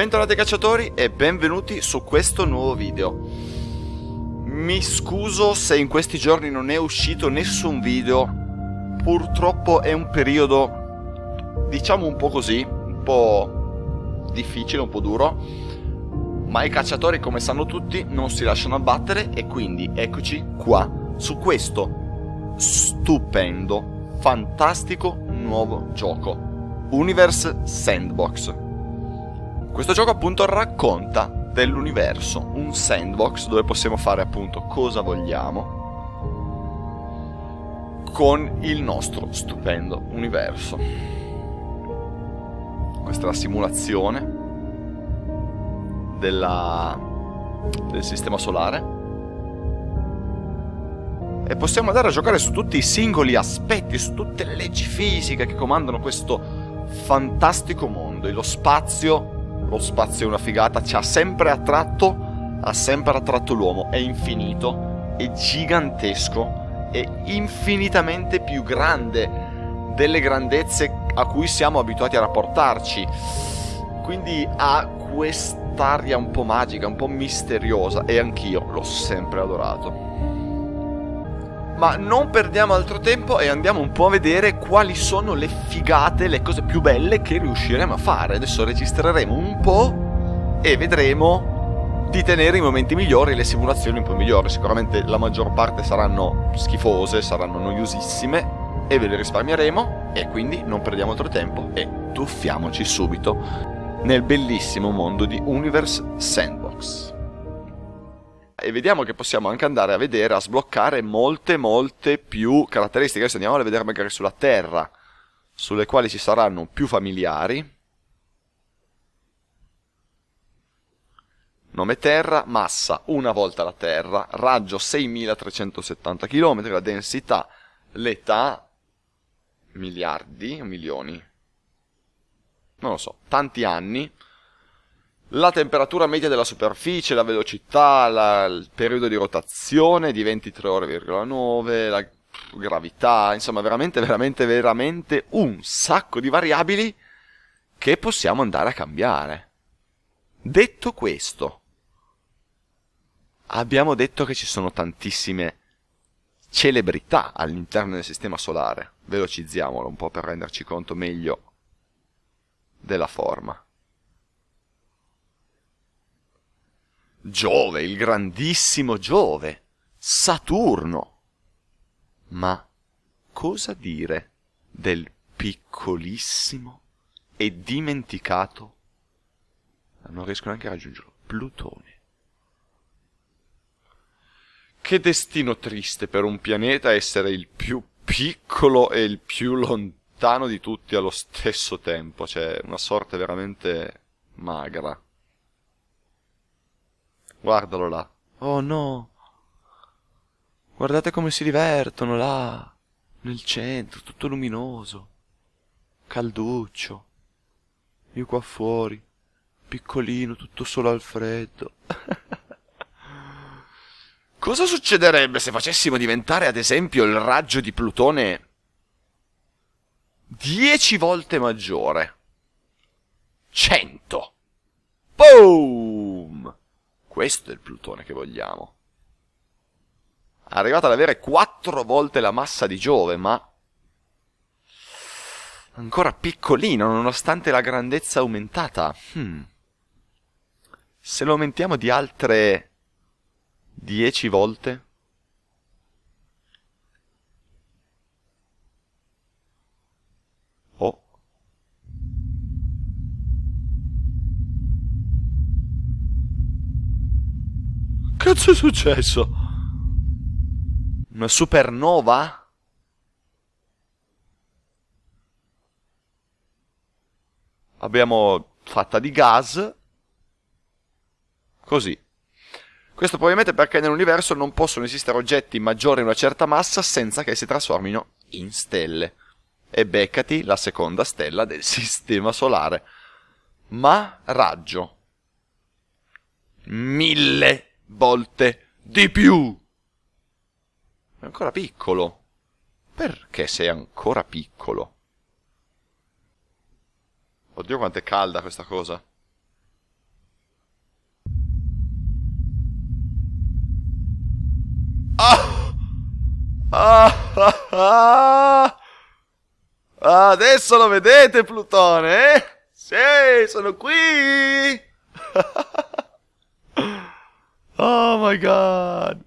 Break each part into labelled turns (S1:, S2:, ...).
S1: Bentornati cacciatori e benvenuti su questo nuovo video Mi scuso se in questi giorni non è uscito nessun video Purtroppo è un periodo, diciamo un po' così, un po' difficile, un po' duro Ma i cacciatori come sanno tutti non si lasciano abbattere e quindi eccoci qua Su questo stupendo, fantastico nuovo gioco Universe Sandbox questo gioco appunto racconta dell'universo, un sandbox dove possiamo fare appunto cosa vogliamo con il nostro stupendo universo. Questa è la simulazione della, del sistema solare e possiamo andare a giocare su tutti i singoli aspetti, su tutte le leggi fisiche che comandano questo fantastico mondo e lo spazio lo spazio è una figata, ci ha sempre attratto, ha sempre attratto l'uomo, è infinito, è gigantesco, è infinitamente più grande delle grandezze a cui siamo abituati a rapportarci. Quindi ha quest'aria un po' magica, un po' misteriosa e anch'io l'ho sempre adorato. Ma non perdiamo altro tempo e andiamo un po' a vedere quali sono le figate, le cose più belle che riusciremo a fare. Adesso registreremo un tempo e vedremo di tenere i momenti migliori e le simulazioni un po' migliori. Sicuramente la maggior parte saranno schifose, saranno noiosissime e ve le risparmieremo e quindi non perdiamo altro tempo e tuffiamoci subito nel bellissimo mondo di Universe Sandbox. E vediamo che possiamo anche andare a vedere, a sbloccare molte, molte più caratteristiche. Adesso andiamo a vedere magari sulla Terra, sulle quali ci saranno più familiari. Nome Terra, massa una volta la Terra, raggio 6370 km, la densità, l'età, miliardi, o milioni, non lo so, tanti anni, la temperatura media della superficie, la velocità, la, il periodo di rotazione di 23,9, la gravità, insomma veramente, veramente, veramente un sacco di variabili che possiamo andare a cambiare. Detto questo, abbiamo detto che ci sono tantissime celebrità all'interno del sistema solare. Velocizziamolo un po' per renderci conto meglio della forma. Giove, il grandissimo Giove, Saturno. Ma cosa dire del piccolissimo e dimenticato, non riesco neanche a raggiungerlo, Plutone? Che destino triste per un pianeta essere il più piccolo e il più lontano di tutti allo stesso tempo, cioè una sorte veramente magra. Guardalo là. Oh no! Guardate come si divertono là, nel centro, tutto luminoso, calduccio. Io qua fuori, piccolino, tutto solo al freddo. Cosa succederebbe se facessimo diventare, ad esempio, il raggio di Plutone 10 volte maggiore? 100. Boom! Questo è il Plutone che vogliamo. È arrivato ad avere 4 volte la massa di Giove, ma ancora piccolino nonostante la grandezza aumentata. Hmm. Se lo aumentiamo di altre Dieci volte? Oh. Cazzo è successo? Una supernova? Abbiamo fatta di gas. Così. Questo probabilmente perché nell'universo non possono esistere oggetti maggiori di una certa massa senza che si trasformino in stelle. E beccati la seconda stella del Sistema Solare. Ma raggio. Mille volte di più. È ancora piccolo. Perché sei ancora piccolo? Oddio quanto è calda questa cosa. Ah ah, ah! ah, ah, Adesso lo vedete, Plutone? Eh? Sì, sono qui! oh my god!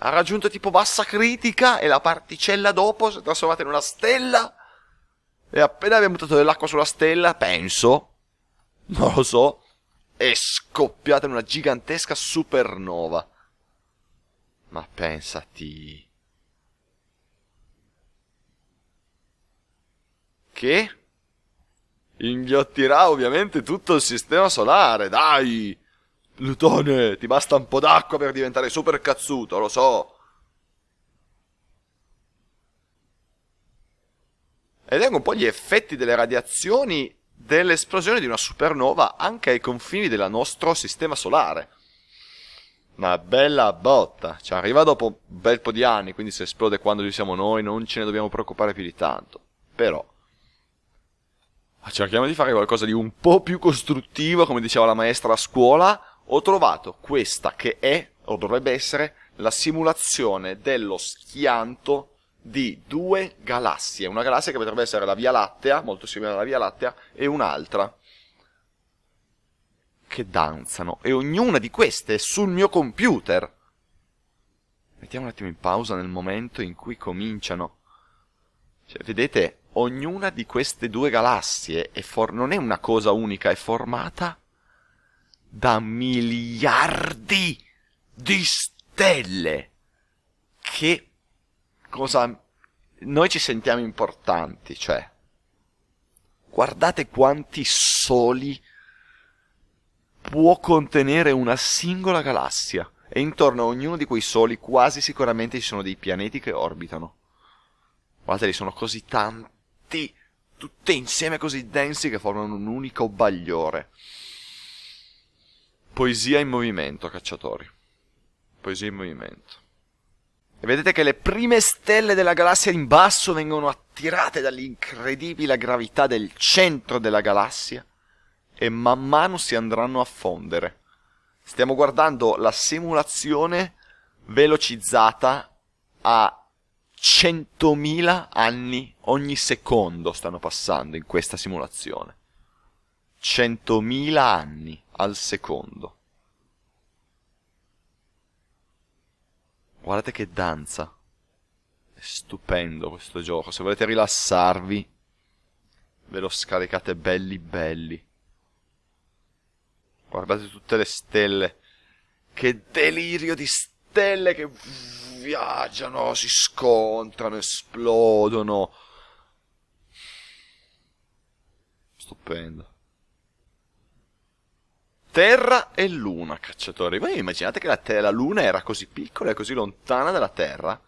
S1: Ha raggiunto tipo bassa critica e la particella dopo si è trasformata in una stella. E appena abbiamo buttato dell'acqua sulla stella, penso, non lo so, è scoppiata in una gigantesca supernova. Ma pensati. Che? Inghiottirà ovviamente tutto il sistema solare, dai! Plutone, ti basta un po' d'acqua per diventare super cazzuto, lo so. Ed ecco un po' gli effetti delle radiazioni dell'esplosione di una supernova anche ai confini del nostro sistema solare. Una bella botta, ci arriva dopo un bel po' di anni, quindi se esplode quando ci siamo noi non ce ne dobbiamo preoccupare più di tanto. Però cerchiamo di fare qualcosa di un po' più costruttivo, come diceva la maestra a scuola. Ho trovato questa che è, o dovrebbe essere, la simulazione dello schianto di due galassie, una galassia che potrebbe essere la Via Lattea, molto simile alla Via Lattea, e un'altra che danzano e ognuna di queste è sul mio computer. Mettiamo un attimo in pausa nel momento in cui cominciano. Cioè, vedete, ognuna di queste due galassie è non è una cosa unica, è formata da miliardi di stelle che cosa noi ci sentiamo importanti, cioè guardate quanti soli può contenere una singola galassia e intorno a ognuno di quei soli quasi sicuramente ci sono dei pianeti che orbitano. Guardate, sono così tanti, tutti insieme così densi che formano un unico bagliore. Poesia in movimento, cacciatori. Poesia in movimento. E vedete che le prime stelle della galassia in basso vengono attirate dall'incredibile gravità del centro della galassia e man mano si andranno a fondere. Stiamo guardando la simulazione velocizzata a 100.000 anni ogni secondo stanno passando in questa simulazione. 100.000 anni al secondo. Guardate che danza. È stupendo questo gioco. Se volete rilassarvi, ve lo scaricate belli belli. Guardate tutte le stelle. Che delirio di stelle che viaggiano, si scontrano, esplodono. Stupendo. Terra e Luna, cacciatori. Voi immaginate che la, la, Luna era così piccola e così lontana dalla Terra?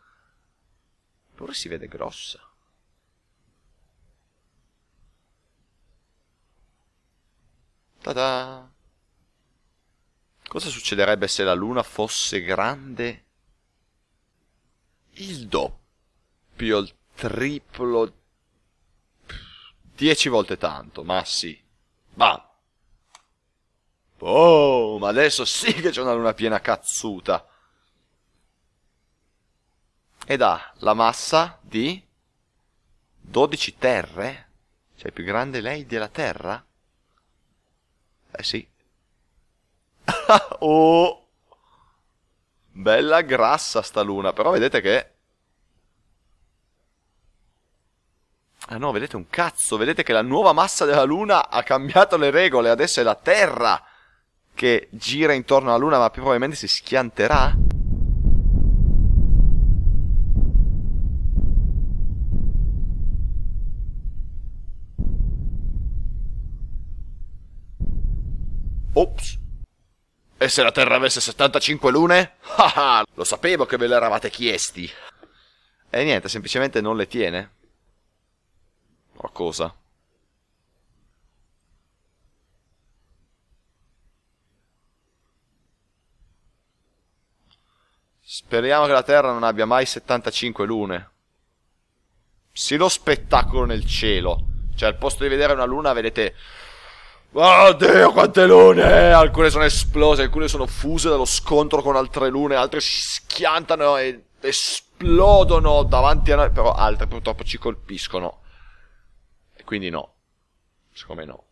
S1: Eppure si vede grossa. Ta-da! Cosa succederebbe se la Luna fosse grande il doppio, il triplo, dieci volte tanto, ma sì. Ma Oh, ma adesso sì che c'è una luna piena cazzuta! Ed ha la massa di 12 terre? Cioè è più grande lei della Terra? Eh sì. oh! Bella grassa sta luna, però vedete che... Ah no, vedete un cazzo, vedete che la nuova massa della luna ha cambiato le regole, adesso è la Terra che gira intorno alla Luna, ma più probabilmente si schianterà? Ops. E se la Terra avesse 75 lune? Ah, ah, lo sapevo che ve l'eravate chiesti. E niente, semplicemente non le tiene. O cosa? Speriamo che la Terra non abbia mai 75 lune. Sì, lo spettacolo nel cielo. Cioè, al posto di vedere una luna, vedete... Oh Dio, quante lune! Alcune sono esplose, alcune sono fuse dallo scontro con altre lune, altre si schiantano e esplodono davanti a noi, però altre purtroppo ci colpiscono. E quindi no. Secondo me no.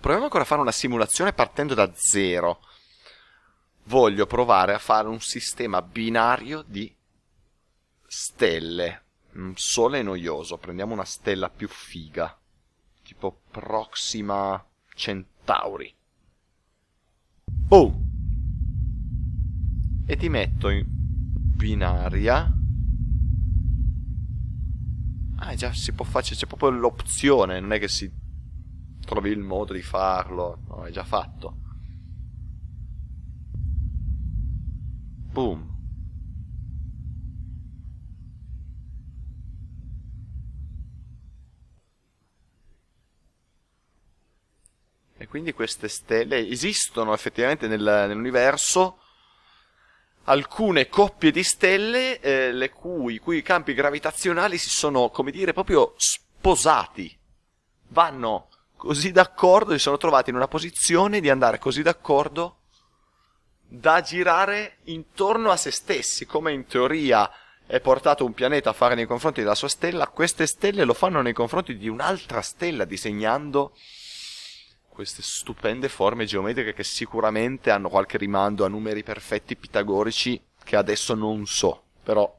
S1: Proviamo ancora a fare una simulazione partendo da zero voglio provare a fare un sistema binario di stelle. Un Sole noioso, prendiamo una stella più figa, tipo Proxima Centauri. Boom! Oh! E ti metto in binaria. Ah, già si può fare, c'è proprio l'opzione, non è che si trovi il modo di farlo, no, è già fatto. Boom. E quindi queste stelle esistono effettivamente nel, nell'universo alcune coppie di stelle eh, le cui, cui campi gravitazionali si sono, come dire, proprio sposati. Vanno così d'accordo, si sono trovati in una posizione di andare così d'accordo da girare intorno a se stessi, come in teoria è portato un pianeta a fare nei confronti della sua stella, queste stelle lo fanno nei confronti di un'altra stella, disegnando queste stupende forme geometriche che sicuramente hanno qualche rimando a numeri perfetti pitagorici che adesso non so, però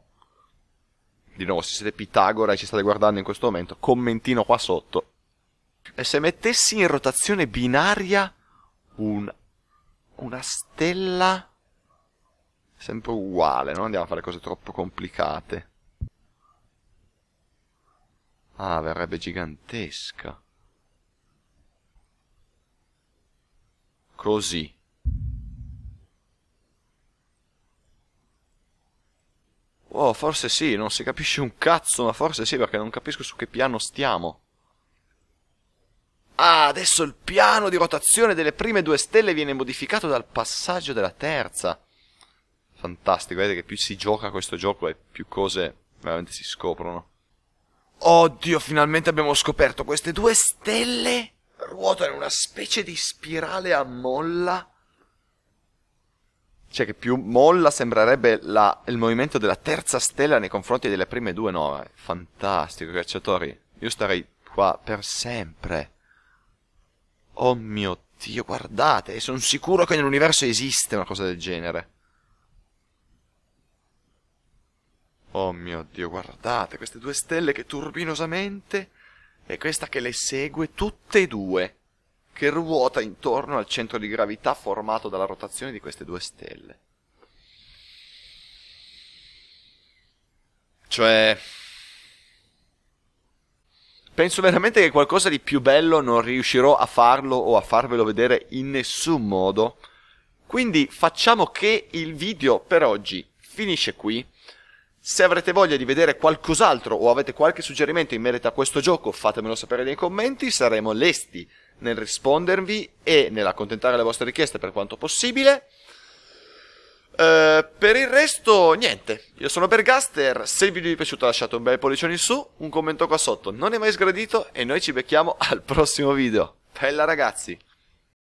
S1: di nuovo se siete Pitagora e ci state guardando in questo momento, commentino qua sotto. E se mettessi in rotazione binaria un una stella sempre uguale, non andiamo a fare cose troppo complicate. Ah, verrebbe gigantesca. Così. Oh, forse sì, non si capisce un cazzo, ma forse sì, perché non capisco su che piano stiamo. Ah, adesso il piano di rotazione delle prime due stelle viene modificato dal passaggio della terza. Fantastico, vedete che più si gioca questo gioco e più cose veramente si scoprono. Oddio, finalmente abbiamo scoperto queste due stelle ruotano in una specie di spirale a molla. Cioè che più molla sembrerebbe la, il movimento della terza stella nei confronti delle prime due, no? Fantastico, cacciatori. Io starei qua per sempre. Oh mio Dio, guardate, sono sicuro che nell'universo esiste una cosa del genere. Oh mio Dio, guardate queste due stelle che turbinosamente e questa che le segue tutte e due, che ruota intorno al centro di gravità formato dalla rotazione di queste due stelle. Cioè, Penso veramente che qualcosa di più bello non riuscirò a farlo o a farvelo vedere in nessun modo. Quindi facciamo che il video per oggi finisce qui. Se avrete voglia di vedere qualcos'altro o avete qualche suggerimento in merito a questo gioco, fatemelo sapere nei commenti, saremo lesti nel rispondervi e nell'accontentare le vostre richieste per quanto possibile. Eh, per il resto, niente. Io sono Bergaster. Se il video vi è piaciuto, lasciate un bel pollice in su, un commento qua sotto. Non è mai sgradito. E noi ci becchiamo al prossimo video. Bella, ragazzi.